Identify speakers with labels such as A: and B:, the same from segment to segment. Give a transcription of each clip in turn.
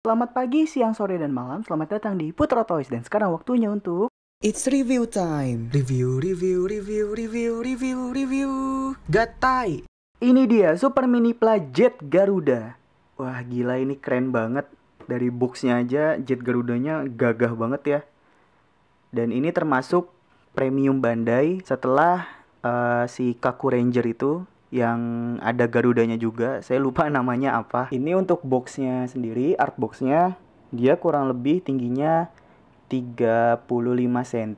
A: Selamat pagi, siang, sore, dan malam. Selamat datang di Putra Toys. Dan sekarang waktunya untuk... It's review time. Review, review, review, review, review, review. Gatai. Ini dia, Super Mini Jet Garuda. Wah, gila ini keren banget. Dari boxnya aja, Jet Garudanya gagah banget ya. Dan ini termasuk premium Bandai setelah uh, si Kaku Ranger itu yang ada garudanya juga saya lupa namanya apa ini untuk boxnya sendiri art boxnya dia kurang lebih tingginya 35 cm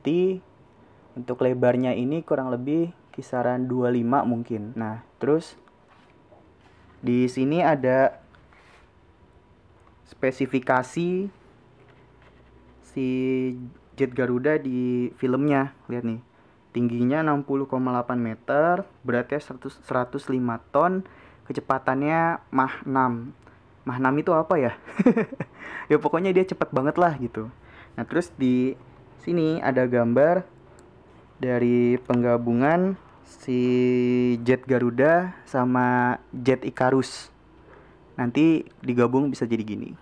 A: untuk lebarnya ini kurang lebih kisaran 25 mungkin nah terus di sini ada spesifikasi si Jet Garuda di filmnya lihat nih Tingginya 60,8 meter, beratnya 100, 105 ton, kecepatannya Mach 6. Mach 6 itu apa ya? ya pokoknya dia cepat banget lah gitu. Nah, terus di sini ada gambar dari penggabungan si Jet Garuda sama Jet Icarus. Nanti digabung bisa jadi gini.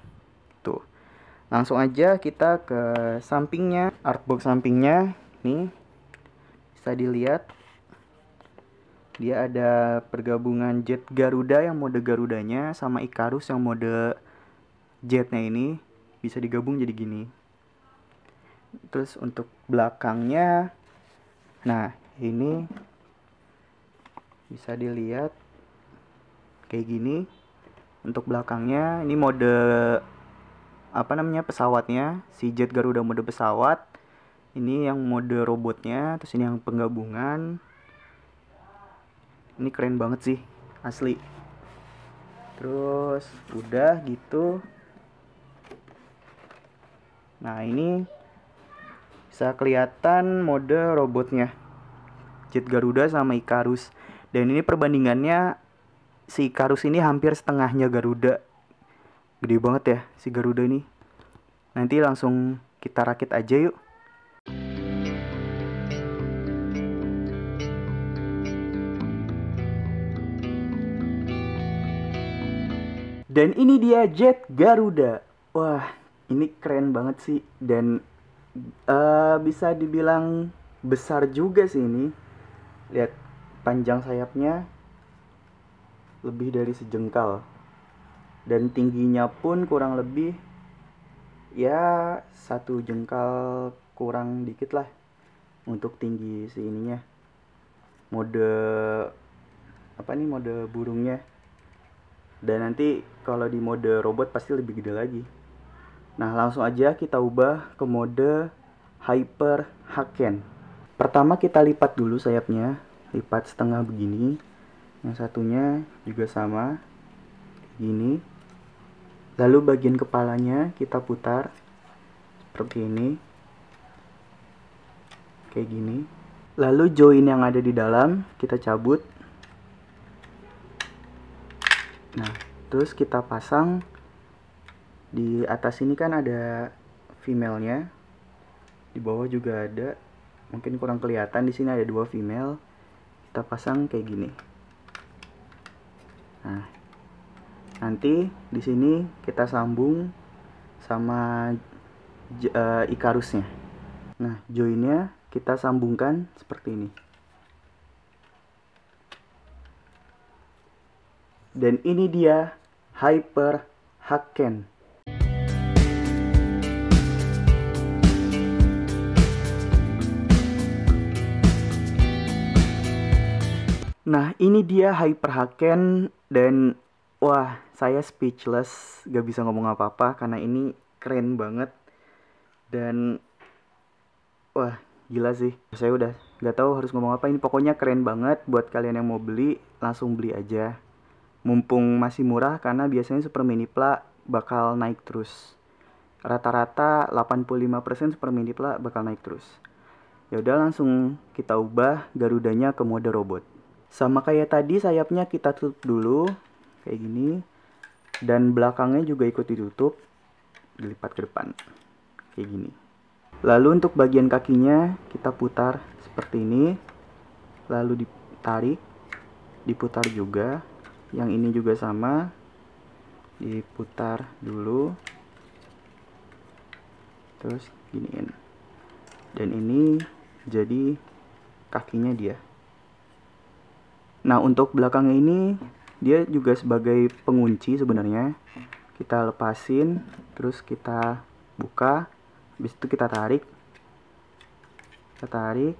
A: Tuh. Langsung aja kita ke sampingnya, artbox sampingnya. Nih, bisa dilihat dia ada pergabungan jet Garuda yang mode Garudanya sama Icarus yang mode jetnya ini bisa digabung jadi gini. Terus untuk belakangnya nah ini bisa dilihat kayak gini. Untuk belakangnya ini mode apa namanya pesawatnya si jet Garuda mode pesawat ini yang mode robotnya terus ini yang penggabungan ini keren banget sih asli terus udah gitu nah ini bisa kelihatan mode robotnya Jet Garuda sama iCarus. dan ini perbandingannya si iCarus ini hampir setengahnya Garuda gede banget ya si Garuda ini nanti langsung kita rakit aja yuk Dan ini dia Jet Garuda. Wah, ini keren banget sih dan uh, bisa dibilang besar juga sih ini. Lihat panjang sayapnya lebih dari sejengkal. Dan tingginya pun kurang lebih ya satu jengkal kurang dikit lah untuk tinggi si ininya. Mode apa nih mode burungnya? Dan nanti kalau di mode robot pasti lebih gede lagi. Nah, langsung aja kita ubah ke mode Hyper Haken. Pertama kita lipat dulu sayapnya, lipat setengah begini. Yang satunya juga sama, gini. Lalu bagian kepalanya kita putar seperti ini. Kayak gini. Lalu join yang ada di dalam kita cabut Nah, terus kita pasang di atas ini kan ada female-nya. Di bawah juga ada. Mungkin kurang kelihatan di sini ada dua female. Kita pasang kayak gini. Nah, nanti di sini kita sambung sama uh, ikarusnya. Nah, joinnya kita sambungkan seperti ini. Dan ini dia Hyper Haken. Nah, ini dia Hyper Haken dan wah, saya speechless, gak bisa ngomong apa-apa karena ini keren banget. Dan wah, gila sih. Saya udah gak tahu harus ngomong apa ini. Pokoknya keren banget buat kalian yang mau beli, langsung beli aja mumpung masih murah karena biasanya Super Mini Pla bakal naik terus. Rata-rata 85% Super Mini Pla bakal naik terus. Ya udah langsung kita ubah Garudanya ke mode robot. Sama kayak tadi sayapnya kita tutup dulu kayak gini dan belakangnya juga ikut ditutup dilipat ke depan kayak gini. Lalu untuk bagian kakinya kita putar seperti ini lalu ditarik diputar juga yang ini juga sama diputar dulu terus giniin dan ini jadi kakinya dia nah untuk belakangnya ini dia juga sebagai pengunci sebenarnya kita lepasin terus kita buka habis itu kita tarik kita tarik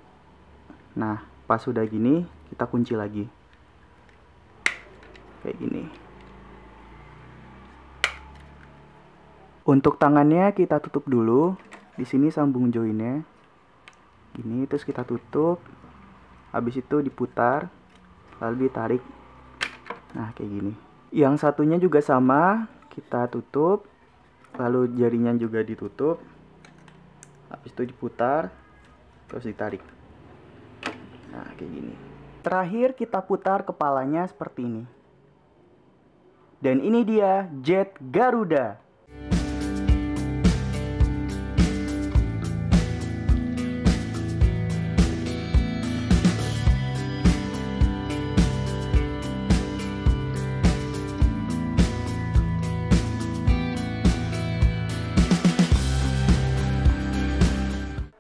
A: nah pas sudah gini kita kunci lagi kayak gini untuk tangannya kita tutup dulu di sini sambung joinnya Ini terus kita tutup habis itu diputar lalu ditarik nah kayak gini yang satunya juga sama kita tutup lalu jarinya juga ditutup habis itu diputar terus ditarik nah kayak gini terakhir kita putar kepalanya seperti ini dan ini dia Jet Garuda.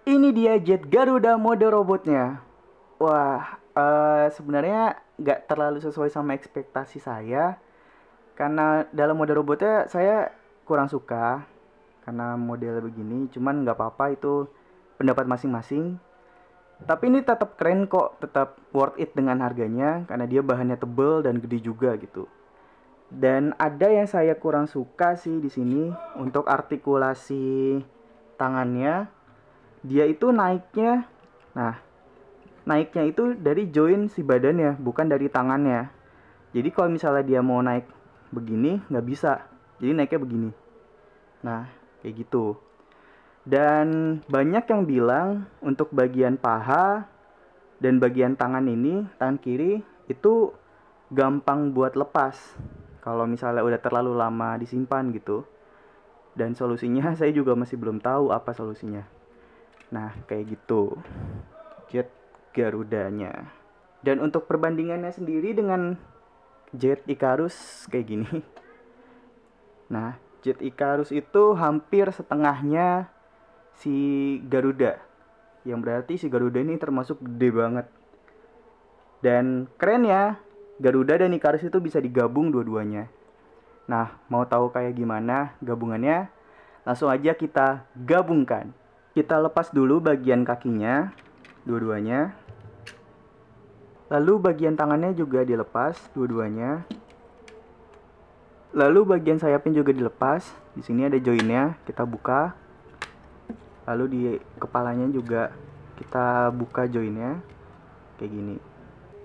A: Ini dia Jet Garuda mode robotnya. Wah, uh, sebenarnya nggak terlalu sesuai sama ekspektasi saya karena dalam mode robotnya saya kurang suka karena model begini cuman nggak apa-apa itu pendapat masing-masing tapi ini tetap keren kok tetap worth it dengan harganya karena dia bahannya tebel dan gede juga gitu dan ada yang saya kurang suka sih di sini untuk artikulasi tangannya dia itu naiknya nah naiknya itu dari join si badannya bukan dari tangannya jadi kalau misalnya dia mau naik begini nggak bisa jadi naiknya begini nah kayak gitu dan banyak yang bilang untuk bagian paha dan bagian tangan ini tangan kiri itu gampang buat lepas kalau misalnya udah terlalu lama disimpan gitu dan solusinya saya juga masih belum tahu apa solusinya nah kayak gitu jet garudanya dan untuk perbandingannya sendiri dengan Jet Icarus kayak gini. Nah, Jet Icarus itu hampir setengahnya si Garuda. Yang berarti si Garuda ini termasuk gede banget. Dan keren ya, Garuda dan Icarus itu bisa digabung dua-duanya. Nah, mau tahu kayak gimana gabungannya? Langsung aja kita gabungkan. Kita lepas dulu bagian kakinya, dua-duanya. Lalu bagian tangannya juga dilepas, dua-duanya. Lalu bagian sayapnya juga dilepas. Di sini ada joinnya, kita buka. Lalu di kepalanya juga kita buka joinnya, kayak gini.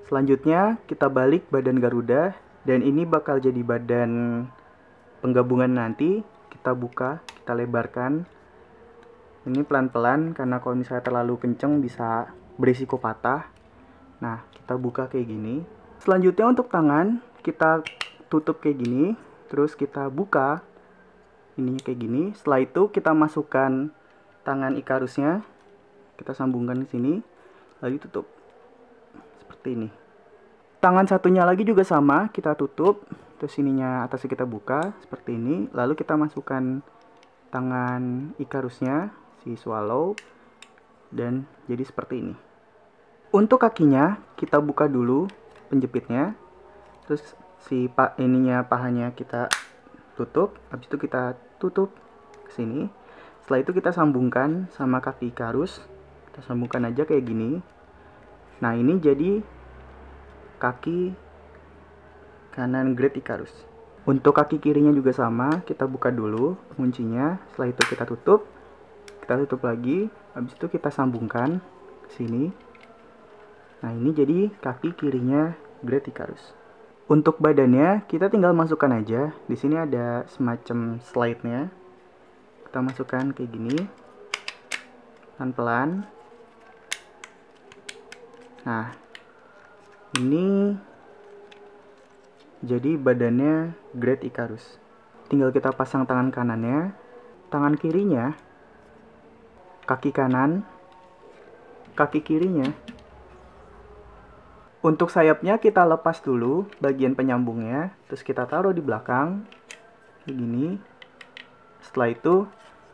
A: Selanjutnya kita balik badan Garuda dan ini bakal jadi badan penggabungan nanti. Kita buka, kita lebarkan. Ini pelan-pelan karena kalau misalnya terlalu kenceng bisa berisiko patah. Nah, kita buka kayak gini. Selanjutnya untuk tangan, kita tutup kayak gini. Terus kita buka ininya kayak gini. Setelah itu kita masukkan tangan ikarusnya. Kita sambungkan di sini. Lalu tutup. Seperti ini. Tangan satunya lagi juga sama, kita tutup. Terus ininya atasnya kita buka seperti ini. Lalu kita masukkan tangan ikarusnya si swallow dan jadi seperti ini. Untuk kakinya kita buka dulu penjepitnya. Terus si pak ininya pahanya kita tutup, habis itu kita tutup ke sini. Setelah itu kita sambungkan sama kaki karus. Kita sambungkan aja kayak gini. Nah, ini jadi kaki kanan Great ikarus Untuk kaki kirinya juga sama, kita buka dulu kuncinya, setelah itu kita tutup. Kita tutup lagi, habis itu kita sambungkan ke sini. Nah ini jadi kaki kirinya Graticarus. Untuk badannya kita tinggal masukkan aja. Di sini ada semacam slide-nya. Kita masukkan kayak gini. Pelan-pelan. Nah, ini jadi badannya Great Icarus. Tinggal kita pasang tangan kanannya, tangan kirinya, kaki kanan, kaki kirinya, untuk sayapnya kita lepas dulu bagian penyambungnya, terus kita taruh di belakang, begini. Setelah itu,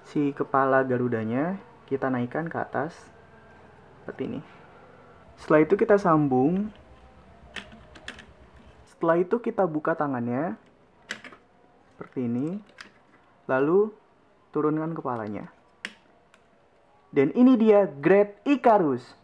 A: si kepala garudanya kita naikkan ke atas, seperti ini. Setelah itu kita sambung. Setelah itu kita buka tangannya, seperti ini. Lalu, turunkan kepalanya. Dan ini dia Great Icarus.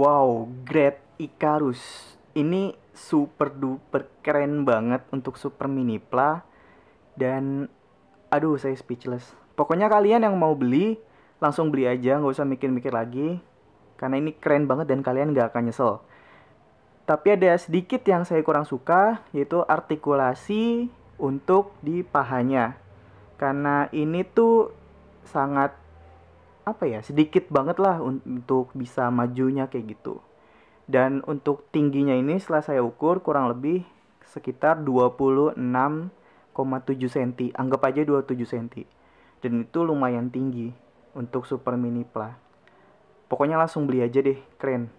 A: Wow, Great Icarus. Ini super duper keren banget untuk Super Minipla. Dan aduh saya speechless. Pokoknya kalian yang mau beli, langsung beli aja, nggak usah mikir-mikir lagi. Karena ini keren banget dan kalian nggak akan nyesel. Tapi ada sedikit yang saya kurang suka, yaitu artikulasi untuk di pahanya. Karena ini tuh sangat apa ya sedikit banget lah untuk bisa majunya kayak gitu dan untuk tingginya ini setelah saya ukur kurang lebih sekitar 26,7 cm anggap aja 27 cm dan itu lumayan tinggi untuk Super Mini Pla pokoknya langsung beli aja deh keren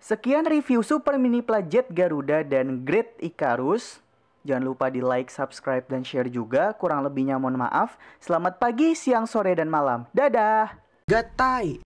A: sekian review Super Mini Pla Jet Garuda dan Great Icarus Jangan lupa di like, subscribe, dan share juga. Kurang lebihnya mohon maaf. Selamat pagi, siang, sore, dan malam. Dadah! กัใต้